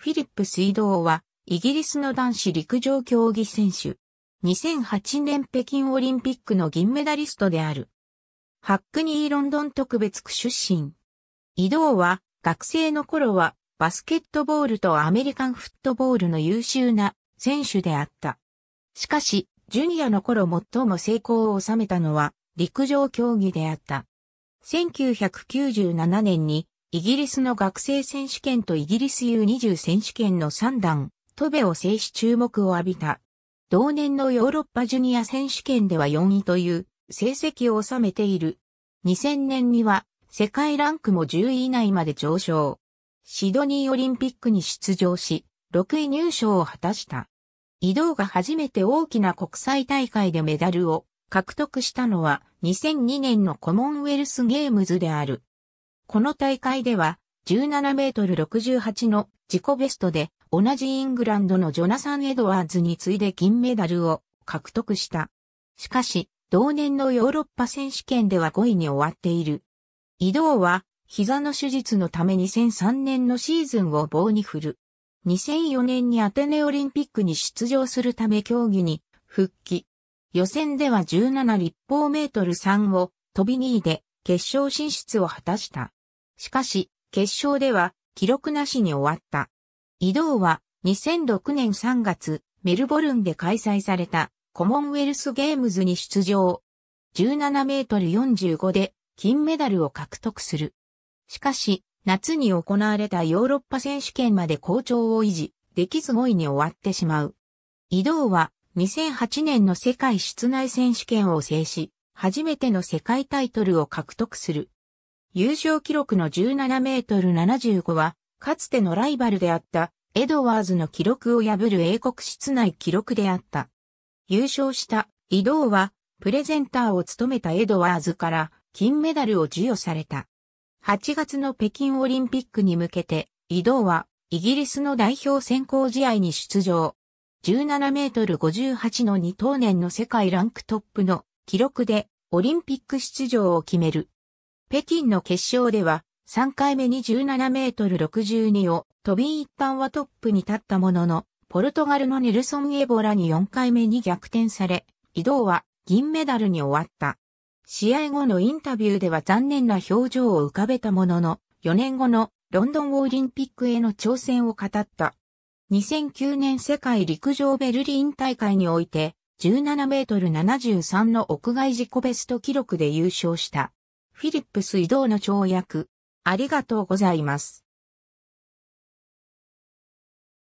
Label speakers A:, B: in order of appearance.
A: フィリップ水道は、イギリスの男子陸上競技選手。2008年北京オリンピックの銀メダリストである。ハックニーロンドン特別区出身。移動は、学生の頃は、バスケットボールとアメリカンフットボールの優秀な選手であった。しかし、ジュニアの頃最も成功を収めたのは、陸上競技であった。1997年にイギリスの学生選手権とイギリス U20 選手権の3段、トベを制し注目を浴びた。同年のヨーロッパジュニア選手権では4位という成績を収めている。2000年には世界ランクも10位以内まで上昇。シドニーオリンピックに出場し、6位入賞を果たした。移動が初めて大きな国際大会でメダルを獲得したのは2002年のコモンウェルスゲームズである。この大会では17メートル68の自己ベストで同じイングランドのジョナサン・エドワーズに次いで銀メダルを獲得した。しかし、同年のヨーロッパ選手権では5位に終わっている。移動は、膝の手術のため2003年のシーズンを棒に振る。2004年にアテネオリンピックに出場するため競技に復帰。予選では17立方メートル3を飛び2位で決勝進出を果たした。しかし、決勝では記録なしに終わった。移動は2006年3月、メルボルンで開催されたコモンウェルスゲームズに出場。17メートル45で金メダルを獲得する。しかし、夏に行われたヨーロッパ選手権まで好調を維持できず5位に終わってしまう。移動は2008年の世界室内選手権を制し、初めての世界タイトルを獲得する。優勝記録の17メートル75は、かつてのライバルであったエドワーズの記録を破る英国室内記録であった。優勝した移動は、プレゼンターを務めたエドワーズから金メダルを授与された。8月の北京オリンピックに向けて、移動はイギリスの代表選考試合に出場。17メートル58の2当年の世界ランクトップの記録でオリンピック出場を決める北京の決勝では、3回目に17メートル62を、飛び一般はトップに立ったものの、ポルトガルのネルソン・エボラに4回目に逆転され、移動は銀メダルに終わった。試合後のインタビューでは残念な表情を浮かべたものの、4年後のロンドンオリンピックへの挑戦を語った。2009年世界陸上ベルリン大会において、17メートル73の屋外自己ベスト記録で優勝した。フィリップス移動の跳躍。ありがとうございます。